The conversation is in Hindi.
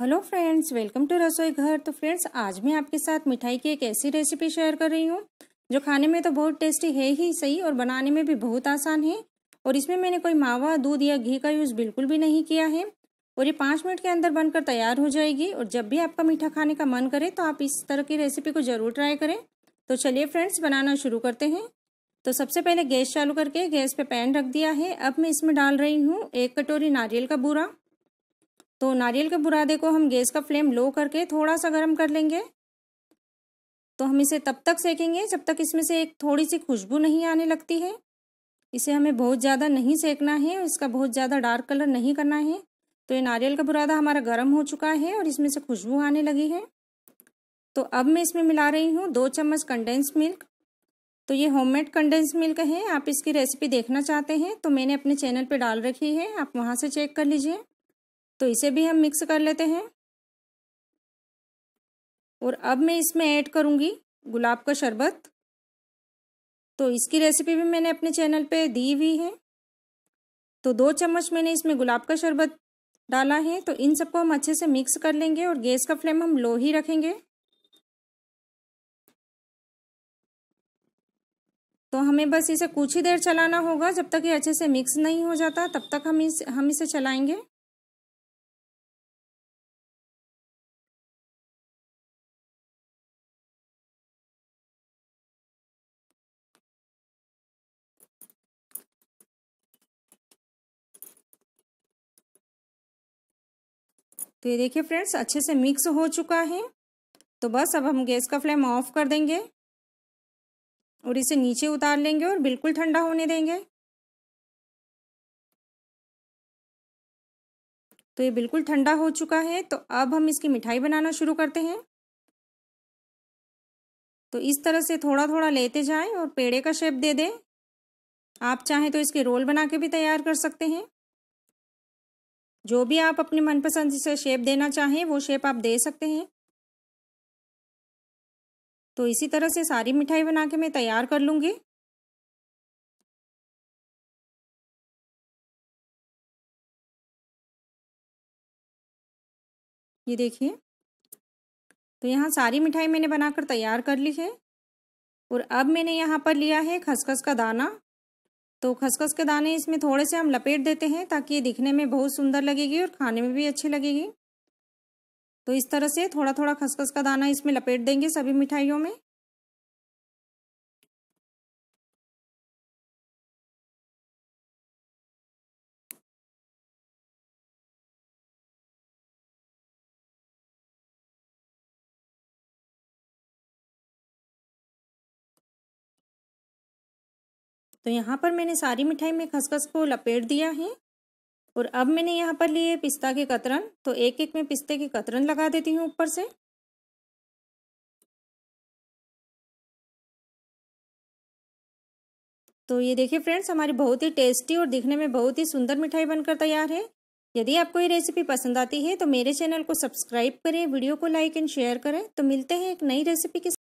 हेलो फ्रेंड्स वेलकम टू रसोई घर तो फ्रेंड्स आज मैं आपके साथ मिठाई की एक ऐसी रेसिपी शेयर कर रही हूँ जो खाने में तो बहुत टेस्टी है ही सही और बनाने में भी बहुत आसान है और इसमें मैंने कोई मावा दूध या घी का यूज़ बिल्कुल भी नहीं किया है और ये पाँच मिनट के अंदर बनकर तैयार हो जाएगी और जब भी आपका मीठा खाने का मन करे तो आप इस तरह की रेसिपी को ज़रूर ट्राई करें तो चलिए फ्रेंड्स बनाना शुरू करते हैं तो सबसे पहले गैस चालू करके गैस पर पैन रख दिया है अब मैं इसमें डाल रही हूँ एक कटोरी नारियल का बूरा तो नारियल के बुरादे को हम गैस का फ्लेम लो करके थोड़ा सा गर्म कर लेंगे तो हम इसे तब तक सेकेंगे जब तक इसमें से एक थोड़ी सी खुशबू नहीं आने लगती है इसे हमें बहुत ज़्यादा नहीं सेकना है और इसका बहुत ज़्यादा डार्क कलर नहीं करना है तो ये नारियल का बुरादा हमारा गर्म हो चुका है और इसमें से खुशबू आने लगी है तो अब मैं इसमें मिला रही हूँ दो चम्मच कंडेंस मिल्क तो ये होममेड कंडेंस मिल्क है आप इसकी रेसिपी देखना चाहते हैं तो मैंने अपने चैनल पे डाल रखी है आप वहाँ से चेक कर लीजिए तो इसे भी हम मिक्स कर लेते हैं और अब मैं इसमें ऐड करूँगी गुलाब का शरबत तो इसकी रेसिपी भी मैंने अपने चैनल पे दी हुई है तो दो चम्मच मैंने इसमें गुलाब का शरबत डाला है तो इन सबको हम अच्छे से मिक्स कर लेंगे और गैस का फ्लेम हम लो ही रखेंगे तो हमें बस इसे कुछ ही देर चलाना होगा जब तक ये अच्छे से मिक्स नहीं हो जाता तब तक हम इस हम इसे चलाएंगे तो ये देखिए फ्रेंड्स अच्छे से मिक्स हो चुका है तो बस अब हम गैस का फ्लेम ऑफ कर देंगे और इसे नीचे उतार लेंगे और बिल्कुल ठंडा होने देंगे तो ये बिल्कुल ठंडा हो चुका है तो अब हम इसकी मिठाई बनाना शुरू करते हैं तो इस तरह से थोड़ा थोड़ा लेते जाएं और पेड़े का शेप दे दें आप चाहें तो इसके रोल बना के भी तैयार कर सकते हैं जो भी आप अपने मनपसंद से शेप देना चाहें वो शेप आप दे सकते हैं तो इसी तरह से सारी मिठाई बना के मैं तैयार कर लूँगी ये देखिए तो यहाँ सारी मिठाई मैंने बनाकर तैयार कर ली है और अब मैंने यहाँ पर लिया है खसखस का दाना तो खसखस के दाने इसमें थोड़े से हम लपेट देते हैं ताकि ये दिखने में बहुत सुंदर लगेगी और खाने में भी अच्छी लगेगी तो इस तरह से थोड़ा थोड़ा खसखस का दाना इसमें लपेट देंगे सभी मिठाइयों में तो यहाँ पर मैंने सारी मिठाई में खसखस को लपेट दिया है और अब मैंने यहाँ पर लिए पिस्ता के कतरन तो एक एक में पिस्ते के कतरन लगा देती हूँ ऊपर से तो ये देखिए फ्रेंड्स हमारी बहुत ही टेस्टी और दिखने में बहुत ही सुंदर मिठाई बनकर तैयार है यदि आपको ये रेसिपी पसंद आती है तो मेरे चैनल को सब्सक्राइब करें वीडियो को लाइक एंड शेयर करें तो मिलते हैं एक नई रेसिपी के